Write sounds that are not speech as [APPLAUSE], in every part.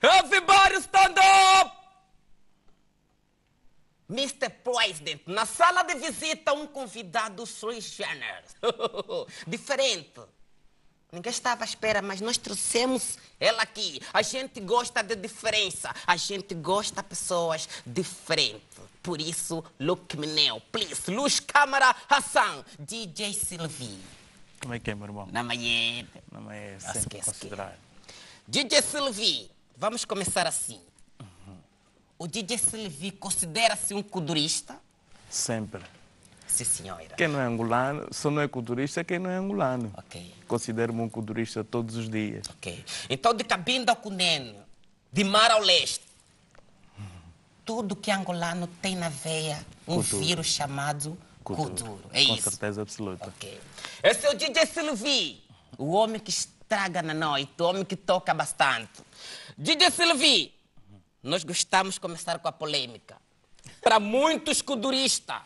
Everybody stand up! Mr. President, na sala de visita, um convidado sui generis. [LAUGHS] Diferente. Ninguém estava à espera, mas nós trouxemos ela aqui. A gente gosta de diferença. A gente gosta de pessoas diferentes. Por isso, look me now, please. Luz, câmera, Hassan, DJ Sylvie. Como é que é, meu irmão? Na manhã. Na manhã, sempre considerar. DJ Sylvie. Vamos começar assim. Uhum. O DJ Silvi considera-se um culturista? Sempre. Sim, senhora. Quem não é angolano, só não é culturista quem não é angolano. Ok. Considero-me um culturista todos os dias. Ok. Então, de Cabinda ao Cunene, de mar ao leste, uhum. tudo que é angolano tem na veia um Cultura. vírus chamado culturo. É Com isso. Com certeza absoluta. Ok. Esse é o DJ Silvi, o homem que estraga na noite, o homem que toca bastante. DJ Silvi, nós gostamos de começar com a polêmica. Para muitos escuduristas,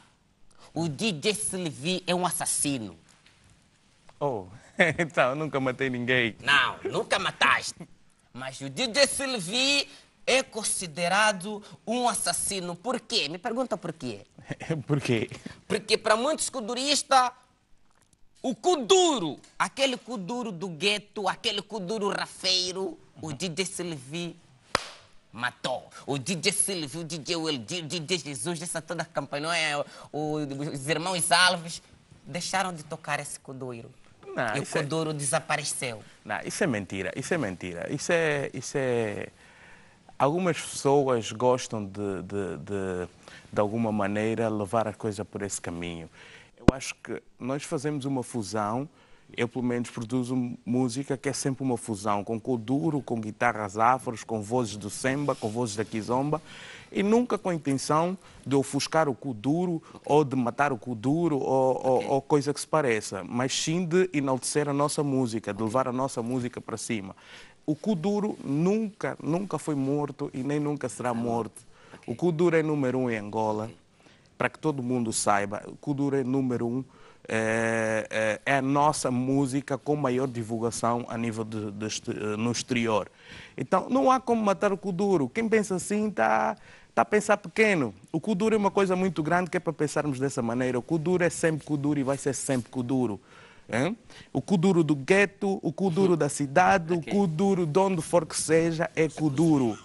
o DJ Silvi é um assassino. Oh, [LAUGHS] então, nunca matei ninguém. Não, nunca mataste. Mas o DJ Silvi é considerado um assassino. Por quê? Me pergunta por quê. [LAUGHS] por quê? Porque para muitos escuduristas. O Kuduro, aquele Kuduro do gueto, aquele Kuduro rafeiro, o DJ Silvi matou. O DJ Silvio, o DJ Weldir, o DJ Jesus, essa toda a campanha, é? os irmãos Alves, deixaram de tocar esse Kuduro. Não, e o é- Kuduro é... desapareceu. Não, isso é mentira, isso é mentira. Isso é. Isso é... Algumas pessoas gostam de, de, de, de alguma maneira, levar a coisa por esse caminho acho que nós fazemos uma fusão, eu pelo menos produzo música que é sempre uma fusão, com duro, com guitarras afros, com vozes do samba, com vozes da kizomba, e nunca com a intenção de ofuscar o duro ou de matar o duro ou, okay. ou, ou, coisa que se pareça, mas sim de enaltecer a nossa música, de levar a nossa música para cima. O duro nunca, nunca foi morto e nem nunca será ah, morto. O duro é número um em Angola para que todo mundo saiba, Kudura é número um é, é, é, a nossa música com maior divulgação a nível de, de, eh, no exterior. Então, não há como matar o Kuduro. Quem pensa assim está tá a pensar pequeno. O Kuduro é uma coisa muito grande que é para pensarmos dessa maneira. O Kuduro é sempre Kuduro e vai ser sempre Kuduro. Hein? O Kuduro do gueto, o Kuduro da cidade, okay. o Kuduro de onde for que seja, é Kuduro.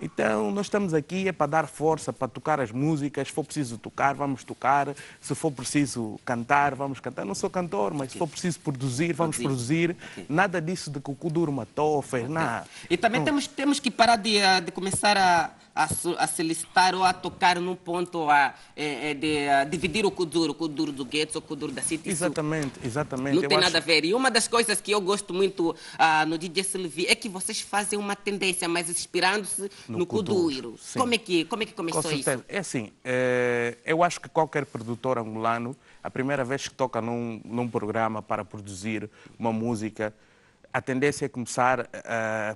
Então, nós estamos aqui é para dar força, para tocar as músicas. Se for preciso tocar, vamos tocar. Se for preciso cantar, vamos cantar. Não sou cantor, mas okay. se for preciso produzir, vamos okay. produzir. Okay. Nada disso de cucu durma, tofer, okay. É nada. E também temos, temos que parar de, ah, de começar a a, a solicitar ou a tocar num ponto a, é, é, de a dividir o Kuduro, o Kuduro do Guedes ou o Kuduro da City. Exatamente, exatamente. Não eu tem acho... nada a ver. E uma das coisas que eu gosto muito uh, no DJ Silvi é que vocês fazem uma tendência, mas inspirando-se no, no Kuduro. Como é, que, como é que começou Com isso? É assim, é, eu acho que qualquer produtor angolano, a primeira vez que toca num, num programa para produzir uma música, a tendência é começar uh,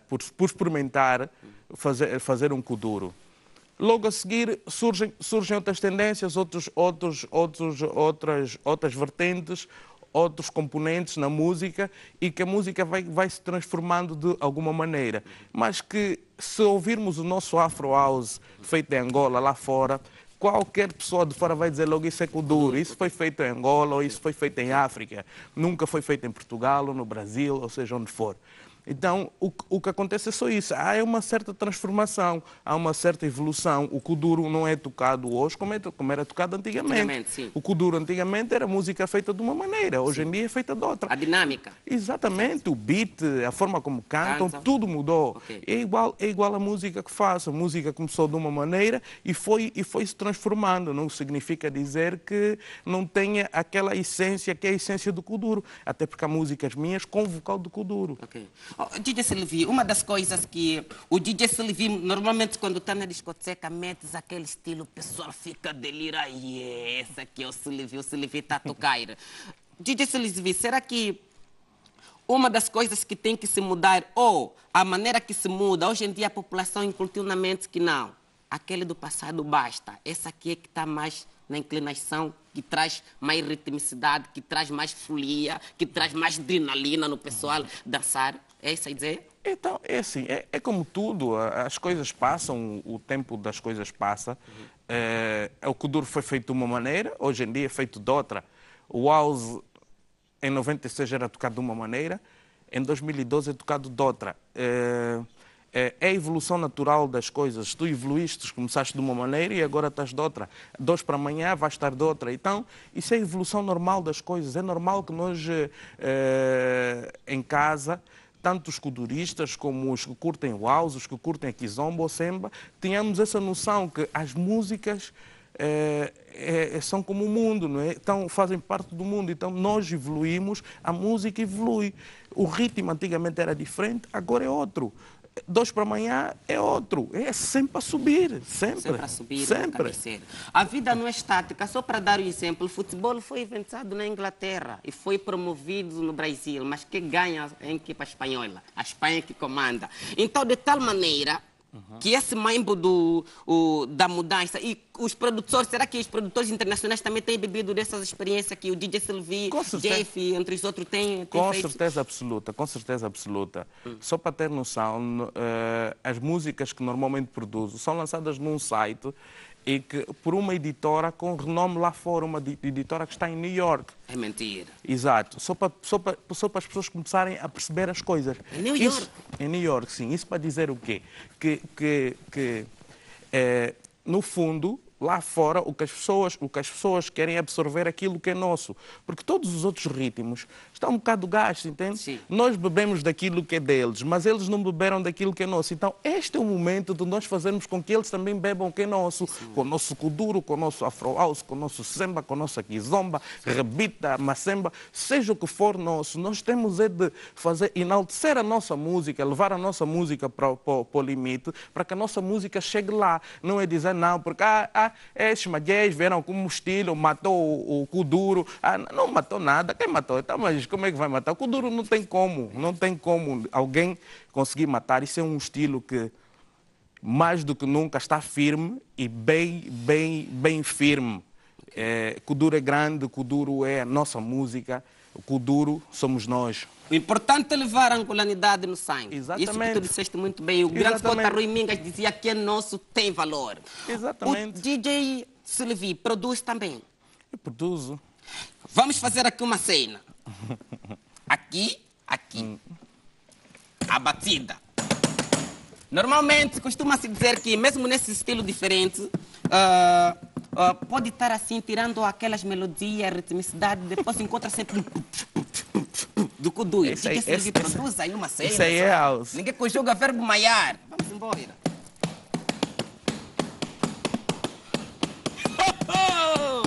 por, por, experimentar fazer, fazer um kuduro. Logo a seguir surgem, surgem outras tendências, outros, outros, outros, outras, outras vertentes, outros componentes na música e que a música vai, vai se transformando de alguma maneira. Mas que se ouvirmos o nosso Afro House feito em Angola lá fora, qualquer pessoa de fora vai dizer logo isso é Kuduro, isso foi feito em Angola, ou isso foi feito em África, nunca foi feito em Portugal ou no Brasil, ou seja, onde for. Então, o, o, que acontece é só isso. Há uma certa transformação, há uma certa evolução. O kuduro não é tocado hoje como, é, como era tocado antigamente. antigamente o kuduro antigamente era música feita de uma maneira, hoje sim. em dia é feita de outra. A dinâmica. Exatamente, o beat, a forma como cantam, Canta. tudo mudou. Okay. É, igual, é igual a música que faço. A música começou de uma maneira e foi, e foi se transformando. Não significa dizer que não tenha aquela essência que é a essência do kuduro. Até porque há músicas minhas com o vocal do kuduro. Ok. DJ Silvi, uma das coisas que o DJ Silvi, normalmente quando está na discoteca, metes aquele estilo, o pessoal fica delirar. E essa aqui é o Silvi, o Silvi está a tocar. [LAUGHS] DJ Silvi, será que uma das coisas que tem que se mudar, ou a maneira que se muda, hoje em dia a população incultiu na mente que não, aquele do passado basta, essa aqui é que está mais na inclinação, que traz mais ritmicidade, que traz mais folia, que traz mais adrenalina no pessoal dançar? É isso a dizer? Então, é assim, é, é, como tudo, as coisas passam, o tempo das coisas passa. Uhum. o Kuduro foi feito de uma maneira, hoje em dia é feito de outra. O House em 96 era tocado de uma maneira, em 2012 é tocado de outra. Eh, é, é, a evolução natural das coisas. Tu evoluíste, começaste de uma maneira e agora estás de outra. Dois para amanhã vais estar de outra. Então, isso é a evolução normal das coisas. É normal que nós, eh, em casa, tanto os kuduristas como os que curtem o house, os que curtem kizomba ou semba, tenhamos essa noção que as músicas é, é, são como o mundo, não é? Então, fazem parte do mundo. Então, nós evoluímos, a música evolui. O ritmo antigamente era diferente, agora é outro dois para amanhã é outro. É sempre a subir, sempre. Sempre a subir, sempre. A, vida não é estática. Só para dar um exemplo, o futebol foi inventado na Inglaterra e foi promovido no Brasil, mas que ganha a é equipa espanhola, a Espanha que comanda. Então, de tal maneira que esse mambo do, o, da mudança. E os produtores, será que os produtores internacionais também têm bebido dessas experiências que o DJ Sylvie, Jeff, entre os outros, têm? Com feito? certeza absoluta, com certeza absoluta. Hum. Só para ter noção, uh, as músicas que normalmente produzo são lançadas num site e que por uma editora com renome lá fora, uma editora que está em New York. É mentira. Exato. Só para, só para, só para as pessoas começarem a perceber as coisas. Em New York? Isso, em New York, sim. Isso para dizer o quê? Que, que, que é, no fundo, lá fora o que as pessoas, o que as pessoas querem é absorver aquilo que é nosso. Porque todos os outros ritmos estão um bocado gastos, entende? Sim. Nós bebemos daquilo que é deles, mas eles não beberam daquilo que é nosso. Então, este é o momento de nós fazermos com que eles também bebam o que é nosso, Sim. com o nosso kuduro, com o nosso afro house, com o nosso semba, com a nossa kizomba, rebita, macemba, seja o que for nosso, nós temos é de fazer enaltecer a nossa música, levar a nossa música para, para, para o limite, para que a nossa música chegue lá. Não é dizer não, porque ah, ah, é, esses magués vieram um estilo, matou o, o Kuduro. Ah, não matou nada, quem matou? Então, mas como é que vai matar? O Kuduro não tem como, não tem como alguém conseguir matar. Isso é um estilo que mais do que nunca está firme e bem, bem, bem firme. É, Kuduro é grande, Kuduro é a nossa música, Kuduro somos nós. O importante é levar a angolanidade no sangue. Exatamente. Isso que tu disseste muito bem. O grande poeta Rui Mingas dizia que é nosso, tem valor. Exatamente. O DJ Silvi produz também. Eu produzo. Vamos fazer aqui uma cena. Aqui, aqui. A batida. Normalmente costuma-se dizer que, mesmo nesse estilo diferente, uh, uh, pode estar assim, tirando aquelas melodias, ritmicidade, depois encontra sempre um do Cudui. Esse aí, esse, [LAUGHS] esse, produz aí uma cena. Isso aí é house. Ninguém conjuga verbo maiar. Vamos embora. Oh,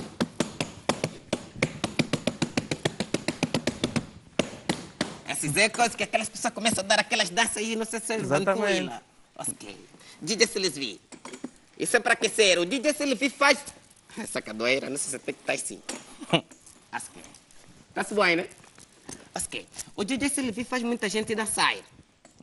[LAUGHS] oh! Essas é coisas que aquelas pessoas começam a dar aquelas danças aí, não sei se é tranquila. Ok. DJ Silesvi. Isso é para aquecer. O DJ Silesvi faz. Essa cadoeira, não sei se tem que estar tá assim. Acho [LAUGHS] que. Tá-se bem, né? Okay. O DJ Silvi faz muita gente dançar.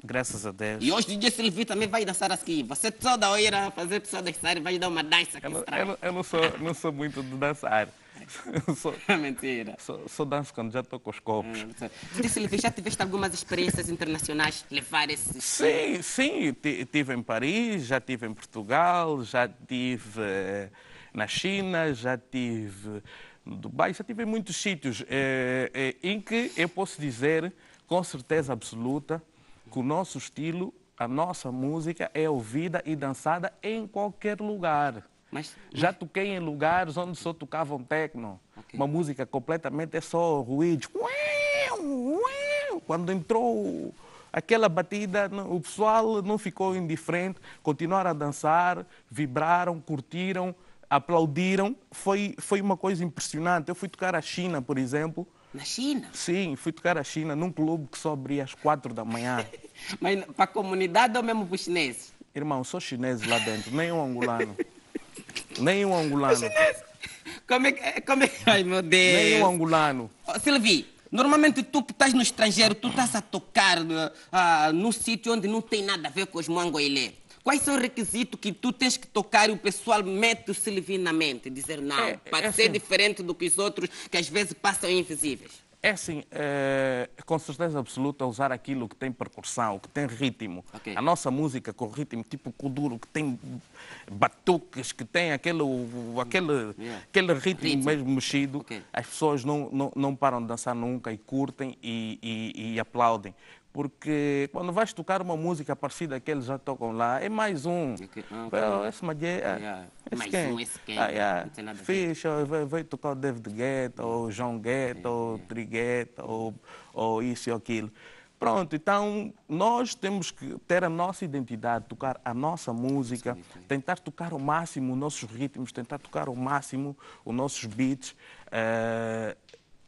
Graças a Deus. E hoje o DJ Silvi também vai dançar aqui. Você toda hora fazer pessoa dançar e vai dar uma dança aqui. Eu, eu, eu não, sou, não sou muito de dançar. [LAUGHS] sou, [LAUGHS] Mentira. Só, só danço quando já estou com os copos. Hum, ah, DJ Silvi, já tiveste algumas experiências internacionais levar esses... Sim, sim. Estive em Paris, já estive em Portugal, já estive eh, na China, já estive no Dubai, já tive em muitos sítios é, é, em que eu posso dizer com certeza absoluta que o nosso estilo, a nossa música é ouvida e dançada em qualquer lugar. Mas, mas... Já toquei em lugares onde só tocavam tecno. techno. Okay. Uma música completamente é só ruído. Quando entrou aquela batida, o pessoal não ficou indiferente, continuaram a dançar, vibraram, curtiram aplaudiram, foi, foi uma coisa impressionante. Eu fui tocar a China, por exemplo. Na China? Sim, fui tocar a China num clube que só abria às quatro da manhã. [LAUGHS] Mas para a comunidade ou mesmo para os chineses? Irmão, sou chinês lá dentro, nem um angolano. [LAUGHS] nem um angolano. Como é que. Como é... Ai, meu Deus. Nem um angolano. Oh, Silvi, Normalmente tu estás no estrangeiro, tu estás a tocar uh, ah, num sítio onde não tem nada a ver com os mangoilê. Quais são os requisitos que tu tens que tocar e o pessoal mete se levinamente, dizer não, é, é para é ser assim. diferente do que os outros que às vezes passam invisíveis? É assim, é, com certeza absoluta, usar aquilo que tem percussão, que tem ritmo. Okay. A nossa música com ritmo tipo kuduro, que tem batuques, que tem aquele, aquele, yeah. aquele ritmo, ritmo, mesmo mexido, okay. as pessoas não, não, não param de dançar nunca e curtem e, e, e aplaudem porque quando vais tocar uma música parecida que eles já tocam lá, é mais um. Okay, é ah, okay. Well, esse Madie, yeah. esse quem? um, esse quem? Ah, yeah. Ah, Ficha, vai, tocar o David Guetta, ou o João Guetta, yeah, é, ou o é. Triguetta, ou, ou isso ou aquilo. Pronto, então nós temos que ter a nossa identidade, tocar a nossa música, tentar tocar ao máximo os nossos ritmos, tentar tocar ao máximo os nossos beats. Uh,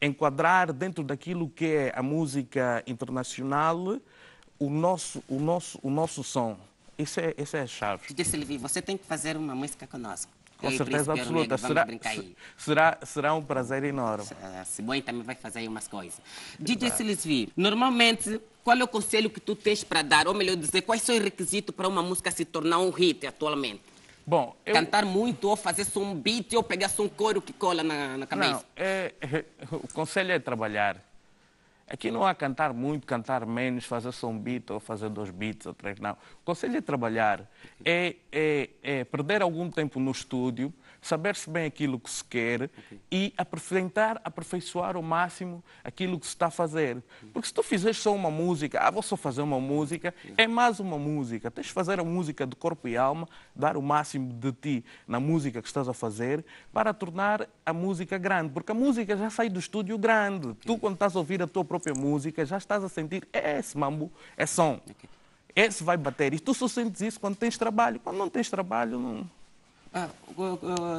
enquadrar dentro daquilo que é a música internacional o nosso, o nosso, o nosso som. Isso é, isso é a chave. Didi Silvi, você tem que fazer uma música conosco. Com Eu certeza absoluta. Será, será, será um prazer enorme. Ah, bem, também então vai fazer aí umas coisas. DJ Silvi, normalmente, qual é o conselho que tu tens para dar? Ou melhor dizer, quais são os requisitos para uma música se tornar um hit atualmente? Bom, eu... Cantar muito, ou fazer um beat, ou pegar um couro que cola na, na cabeça. Não, é, o conselho é trabalhar. Aqui não há cantar muito, cantar menos, fazer só um beat ou fazer dois beats ou três, não. O conselho é trabalhar, é, é, é perder algum tempo no estúdio, saber-se bem aquilo que se quer okay. e aperfeiçoar, aperfeiçoar ao máximo aquilo que se está a fazer. Porque se tu fizeres só uma música, ah, vou só fazer uma música, é mais uma música. Tens de fazer a música de corpo e alma, dar o máximo de ti na música que estás a fazer para tornar a música grande. Porque a música já sai do estúdio grande. Okay. Tu, quando estás a ouvir a tua própria música, já estás a sentir, é esse mambo, é som. Okay. Esse vai bater. E tu só sentes isso quando tens trabalho. Quando não tens trabalho, não... Ah,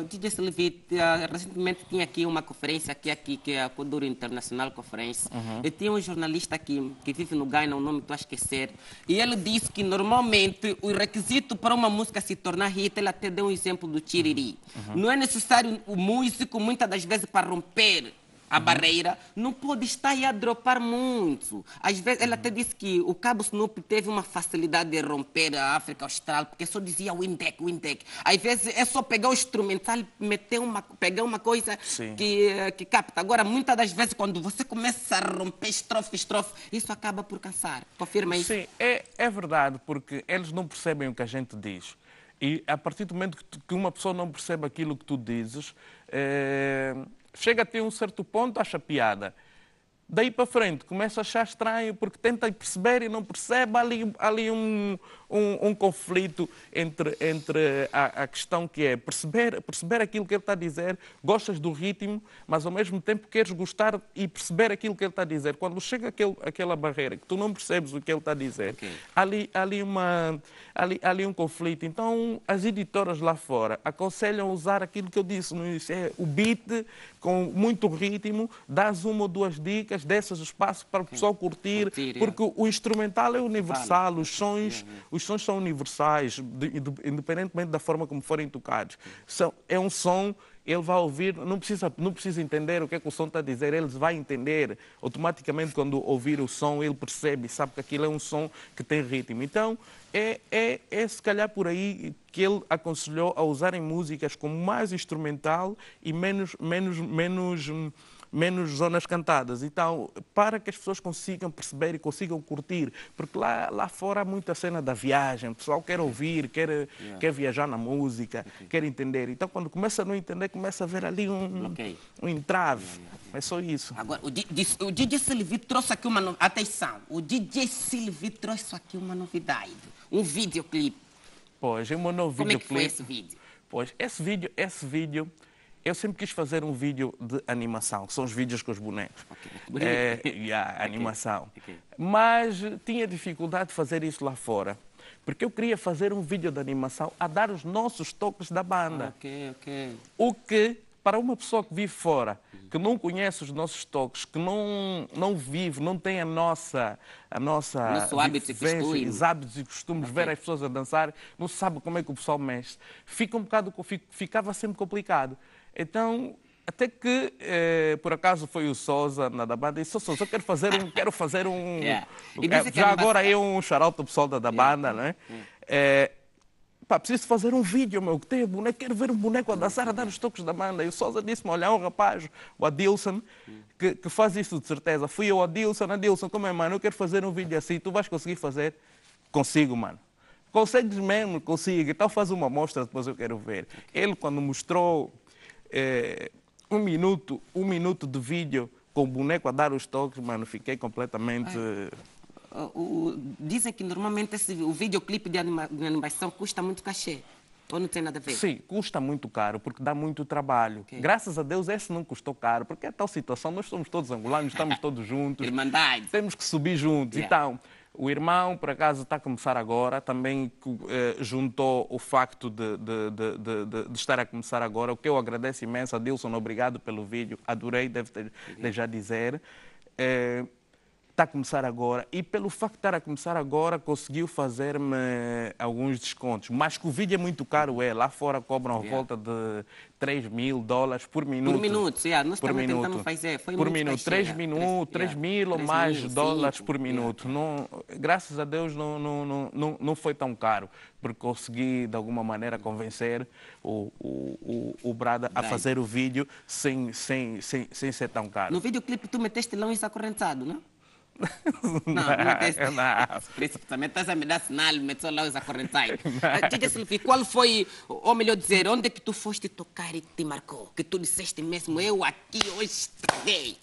DJ Silvi, ah, recentemente tinha aqui uma conferência aqui, aqui que é a Coduro Internacional Conference. Uhum. E tinha um jornalista aqui que vive no Gaina, o nome estou a esquecer. E ele disse que normalmente o requisito para uma música se tornar hit, ele até deu um exemplo do tiriri. Uhum. Não é necessário o músico, muitas das vezes, para romper a uhum. barreira não pode estar aí a dropar muito. Às vezes, ela uhum. até disse que o Cabo Snoop teve uma facilidade de romper a África Austral, porque só dizia Windeck, Windeck. Às vezes, é só pegar o instrumental e meter uma, pegar uma coisa que, eh, que, capta. Agora, muitas das vezes, quando você começa a romper estrofe, estrofe, isso acaba por cansar. Confirma isso? Sim, é, é verdade, porque eles não percebem o que a gente diz. E a partir do momento que, uma pessoa não percebe aquilo que tu dizes, eh, chega a ter um certo ponto, acha piada. Daí para frente, começa a achar estranho porque tenta perceber e não percebe. ali, ali um, um, um conflito entre, entre a, a, questão que é perceber, perceber aquilo que ele está a dizer, gostas do ritmo, mas ao mesmo tempo queres gostar e perceber aquilo que ele está a dizer. Quando chega aquele, aquela barreira que tu não percebes o que ele está a dizer, okay. ali, ali, uma, ali, ali um conflito. Então, as editoras lá fora aconselham usar aquilo que eu disse no início, é o beat com muito ritmo, dás uma ou duas dicas, dessas espaço para o pessoal curtir, curtir é. porque é. o instrumental é universal, vale. os sons, uhum. Os sons são universais, independentemente da forma como forem tocados. São, é um som, ele vai ouvir, não precisa, não precisa entender o que é que o som está a dizer, ele vai entender. Automaticamente, quando ouvir o som, ele percebe, sabe que aquilo é um som que tem ritmo. Então, é, é, é se calhar por aí que ele aconselhou a usarem músicas como mais instrumental e menos, menos, menos hum, menos zonas cantadas Então para que as pessoas consigam perceber e consigam curtir, porque lá, lá fora há muita cena da viagem, o pessoal quer ouvir, quer, yeah. quer viajar na música, okay. quer entender. Então, quando começa a não entender, começa a haver ali um, okay. um entrave. Yeah, yeah, é só isso. Agora, o, o DJ Silvi trouxe aqui uma novidade. Atenção, o DJ Silvi trouxe aqui uma novidade, um videoclipe. Pois, é um novo Como Como é que foi esse vídeo? Pois, esse vídeo, esse vídeo eu sempre quis fazer um vídeo de animação, que são os vídeos com os bonecos. Okay. [LAUGHS] É, yeah, animação. Okay. Okay. Mas tinha dificuldade de fazer isso lá fora. Porque eu queria fazer um vídeo de animação a dar os nossos toques da banda. O que para uma pessoa que vive fora, que não conhece os nossos toques, que não, não vive, não tem a nossa. A nossa hábitos nosso hábito vivência, e costumes, Os hábitos e costumes, okay. ver as pessoas a dançar, não sabe como é que o pessoal mexe. Fica um bocado, ficava sempre complicado. Então, até que eh, por acaso foi o Sousa na da banda e disse, Sousa, eu quero fazer um, quero fazer um, [LAUGHS] yeah. já agora é um charal do pessoal da, da yeah. banda, né? não Yeah. É, Pá, preciso fazer um vídeo, meu, que tem um boneco, quero ver um boneco a dançar, a dar os toques da manda. E o Sousa disse-me, olha, há um rapaz, o Adilson, que, que faz isso de certeza. Fui eu, Adilson, Adilson, como é, mano, eu quero fazer um vídeo assim, tu vais conseguir fazer? Consigo, mano. Consegues mesmo, consigo. Então faz uma amostra, depois eu quero ver. Ele, quando mostrou eh, um minuto, um minuto de vídeo com o boneco a dar os toques, mano, fiquei completamente... Ai dizem que normalmente esse, o videoclipe de, anima, de animação custa muito cachê. Ou não tem nada a ver? Sim, custa muito caro, porque dá muito trabalho. Okay. Graças a Deus, esse não custou caro, porque é tal situação, nós somos todos angolanos, estamos todos [LAUGHS] juntos. Irmandade. Temos que subir juntos. Yeah. Então, o irmão, por acaso, está a começar agora, também eh, juntou o facto de, de, de, de, estar a começar agora, o que eu agradeço imenso a Dilson, obrigado pelo vídeo, adorei, deve ter, já dizer. Eh, está a começar agora e pelo facto de estar a começar agora conseguiu fazer-me eh, alguns descontos. Mas que o vídeo é muito caro, é. Lá fora cobram yeah. volta de 3 mil dólares por minuto. Por minuto, yeah. nós por também minuto. tentamos fazer. Foi por minuto, 3 minutos, 3 mil ou mais mil, dólares por minuto. Yeah. Não, graças a Deus não, não, não, não foi tão caro, porque consegui de alguma maneira convencer o, o, o, o Brada a fazer o vídeo sem, sem, sem, sem ser tão caro. No videoclipe tu meteste leões acorrentados, não é? [LAUGHS] Não, não Principalmente estás a me dar sinal, me só lá os acorrentai. [LAUGHS] É. Tia Silvia, qual foi, ou melhor dizer, onde é que tu foste tocar e que te marcou? Que tu disseste mesmo, eu aqui hoje estarei.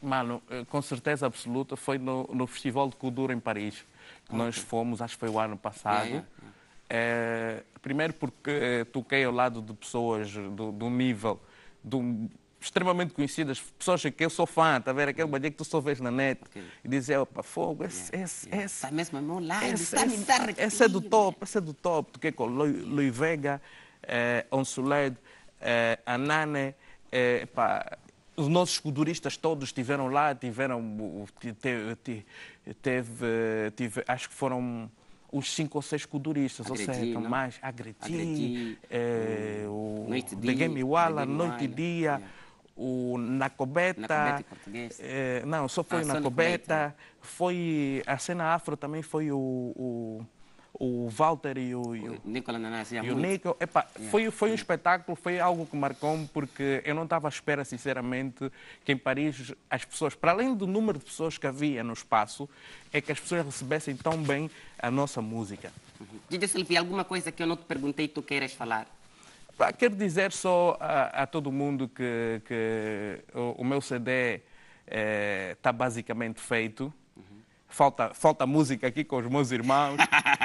Mano, eh, com certeza absoluta foi no, no Festival de Cultura em Paris. Que okay. nós fomos, acho que foi o ano passado. Yeah, yeah. É, primeiro porque eh, toquei ao lado de pessoas do, do nível do extremamente conhecidas, pessoas que eu sou fã, tá vendo? Aquele hum. bandido que tu só vês na net. Okay. E dizer é, opa, fogo, esse, yeah. esse, yeah. esse. Está mesmo a mão lá, esse, está esse, dar esse é do top, né? esse é do top. Tu que com Luiz Vega, eh, Onsuledo, eh, Anane, eh, pá, os nossos escuduristas todos estiveram lá, tiveram, teve, teve, teve, acho que foram os cinco ou seis escuduristas, ou seja, mais Agredi, Agredi eh, hum. o, o The Game Wala, Noite e Dia. Yeah o Nacobeta. em português. Eh, não, só foi ah, Nacobeta. Foi, a cena afro também foi o, o o Walter e o, o Nicolas Nanassi. E o Nico. Epa, yeah. Foi, foi um espetáculo, foi algo que marcou-me, porque eu não estava à espera, sinceramente, que em Paris as pessoas, para além do número de pessoas que havia no espaço, é que as pessoas recebessem tão bem a nossa música. Uhum. Didi Silvia, alguma coisa que eu não te perguntei e tu queiras falar? Quero dizer só a, a todo mundo que, que o, o, meu CD está eh, é, basicamente feito. Falta, falta música aqui com os meus irmãos.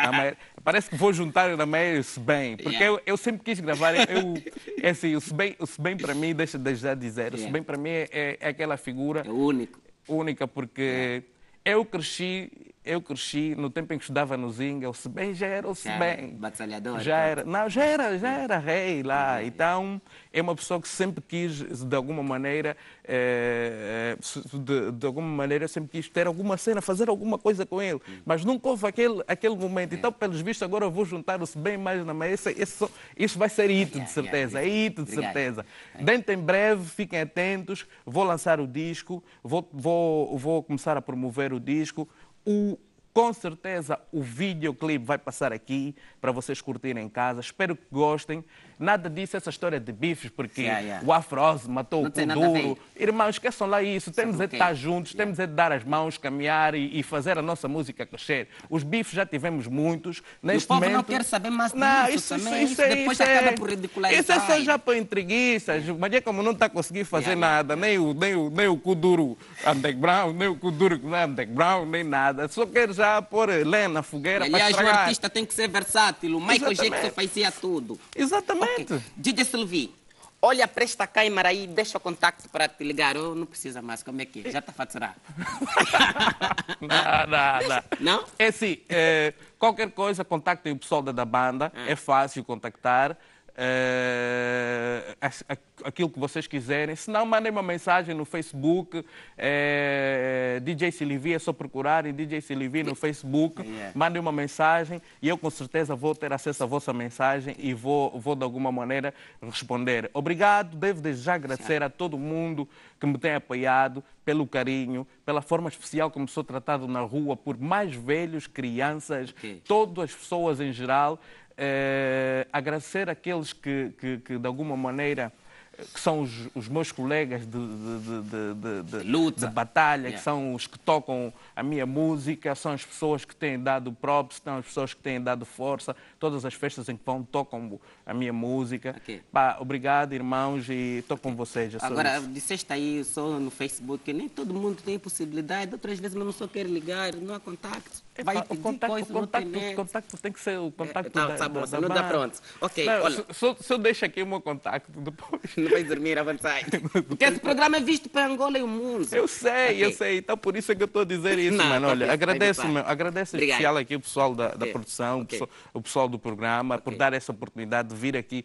[LAUGHS] Parece que vou juntar na meia o Sebem, porque yeah. eu, eu, sempre quis gravar. Eu, é assim, o Sebem, Sebem para mim, deixa de já dizer, yeah. o Sebem para mim é, é, é, aquela figura. É único. Única, porque yeah. eu cresci eu cresci no tempo em que estudava no Zinga, o Sebem já era o Sebem. Batalhador. Já era, não, já era, já era rei lá. Então, é uma pessoa que sempre quis, de alguma maneira, eh, eh, de, de, alguma maneira, sempre quis ter alguma cena, fazer alguma coisa com ele. Hum. Mas nunca houve aquele, aquele momento. É. Então, pelos vistos, agora eu vou juntar o Sebem mais na mesa. Isso, isso vai ser hito, de certeza. É hito, de certeza. Dentro em breve, fiquem atentos. Vou lançar o disco, vou, vou, vou começar a promover o disco. 嗯。Com certeza o videoclipe vai passar aqui para vocês curtirem em casa. Espero que gostem. Nada disso, essa história de bifes, porque yeah, yeah. o Afroz matou Não o Kuduro. Irmãos, esqueçam lá isso. Temos é de estar juntos, yeah. temos é de dar as mãos, caminhar e, e, fazer a nossa música crescer. Os bifes já tivemos muitos. Neste e o povo momento... não quer saber mais disso isso, também. Isso, isso, é, isso Depois isso é. acaba é... por ridicularizar. Isso é só já para entreguiças. Mas é como não está conseguindo fazer nada, Nem, o, nem, o, nem o Kuduro underground, nem o Kuduro que Brown underground, nem nada. Só quer já está a pôr lenha na fogueira Aliás, para é estragar. o artista tem que ser versátil. O Michael Exatamente. Jackson fazia tudo. Exatamente. Okay. DJ Silvi, olha para esta câmera aí, deixa o contacto para te ligar. Oh, não precisa mais, como é que é? Já está faturado. [LAUGHS] não, não, não. Não? É sim, é, qualquer coisa, contactem o pessoal da, da banda, ah. é fácil contactar uh, aquilo que vocês quiserem. Se não, mandem uma mensagem no Facebook, uh, eh, DJ Silivia, é só procurarem DJ Silivia no Facebook, é. mandem uma mensagem e eu com certeza vou ter acesso à vossa mensagem e vou, vou de alguma maneira responder. Obrigado, devo desde já agradecer a todo mundo que me tem apoiado, pelo carinho, pela forma especial como sou tratado na rua, por mais velhos, crianças, okay. todas as pessoas em geral eh, agradecer àqueles que, que, que, de alguma maneira, eh, que são os, os meus colegas de, de, de, de, de batalha, yeah. que são os que tocam a minha música, são as pessoas que têm dado props, são as pessoas que têm dado força, todas as festas em que vão tocam a minha música. Okay. obrigado, irmãos, e estou com vocês. Agora, isso. disseste aí só no Facebook que nem todo mundo tem possibilidade, outras vezes não só quero ligar, não há contacto. É vai ah, o contacto, é coisa o contacto, o contacto tem que ser o contacto é, tá, da, tá bom, da, da não dá pronto. Ok, não, olha. se eu deixo aqui o meu contacto depois. Não vais dormir à [LAUGHS] Porque esse programa é visto para Angola e o mundo. Eu sei, okay. eu sei. Então por isso é que eu estou a dizer isso, não, mano. Olha, agradeço, meu, agradeço Obrigado. especial aqui o pessoal da, okay. produção, okay. o, pessoal, o, pessoal, do programa, por dar essa oportunidade de vir aqui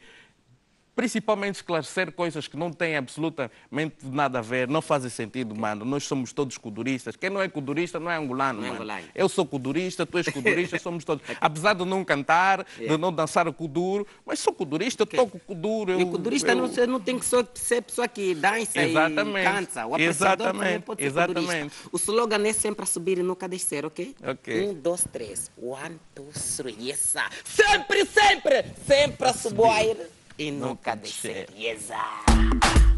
principalmente esclarecer coisas que não têm absolutamente nada a ver, não fazem sentido, mano. Nós somos todos coduristas. Quem não é codurista não é angolano, não é mano. Angolano. Eu sou codurista, tu és codurista, [LAUGHS] somos todos. Apesar de não cantar, yeah. de não dançar o coduro, mas sou codurista, okay. toco coduro. Eu, e codurista eu... não, não tem que ser pessoa que dança Exatamente. e canta. O Exatamente. pode ser Exatamente. O slogan é sempre a subir e nunca descer, ok? Ok. Um, dois, três. One, two, three. Yes, sir. Sempre, sempre, sempre a subir e nunca descer. Exato.